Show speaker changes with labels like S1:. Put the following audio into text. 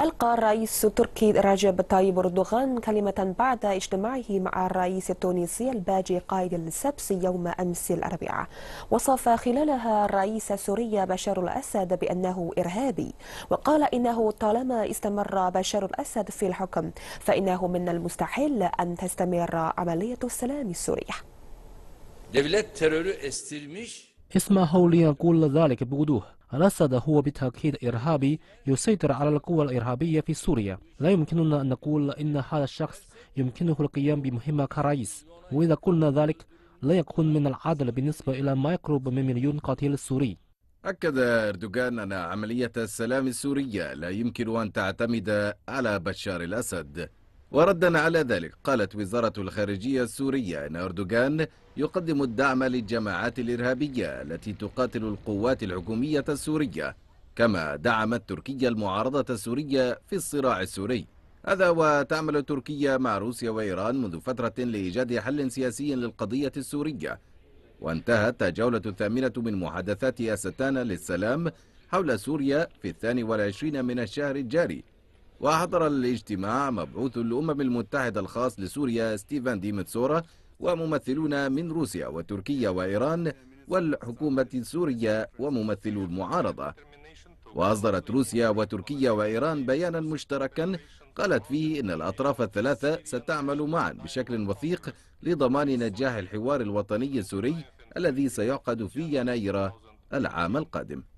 S1: ألقى الرئيس التركي رجب طيب أردوغان كلمة بعد اجتماعه مع الرئيس التونسي الباجي قائد السبس يوم أمس الأربعاء وصف خلالها الرئيس السوري بشار الأسد بأنه إرهابي وقال إنه طالما استمر بشار الأسد في الحكم فإنه من المستحيل أن تستمر
S2: عملية السلام السورية اسمه ليقول يقول ذلك بوضوح رصد هو بالتأكيد إرهابي يسيطر على القوى الإرهابية في سوريا لا يمكننا أن نقول إن هذا الشخص يمكنه القيام بمهمة كرئيس وإذا قلنا ذلك لا يكون من العدل بالنسبة إلى ما يقرب من مليون قتيل سوري
S3: أكد أردوغان أن عملية السلام السورية لا يمكن أن تعتمد على بشار الأسد وردا على ذلك قالت وزارة الخارجية السورية أن أردوغان يقدم الدعم للجماعات الإرهابية التي تقاتل القوات الحكومية السورية كما دعمت تركيا المعارضة السورية في الصراع السوري هذا وتعمل تركيا مع روسيا وإيران منذ فترة لإيجاد حل سياسي للقضية السورية وانتهت الجولة الثامنة من محادثات أستانا للسلام حول سوريا في الثاني والعشرين من الشهر الجاري وحضر الاجتماع مبعوث الأمم المتحدة الخاص لسوريا ستيفان ديمتسورا وممثلون من روسيا وتركيا وإيران والحكومة السورية وممثلو المعارضة وأصدرت روسيا وتركيا وإيران بيانا مشتركا قالت فيه إن الأطراف الثلاثة ستعمل معا بشكل وثيق لضمان نجاح الحوار الوطني السوري الذي سيعقد في يناير العام القادم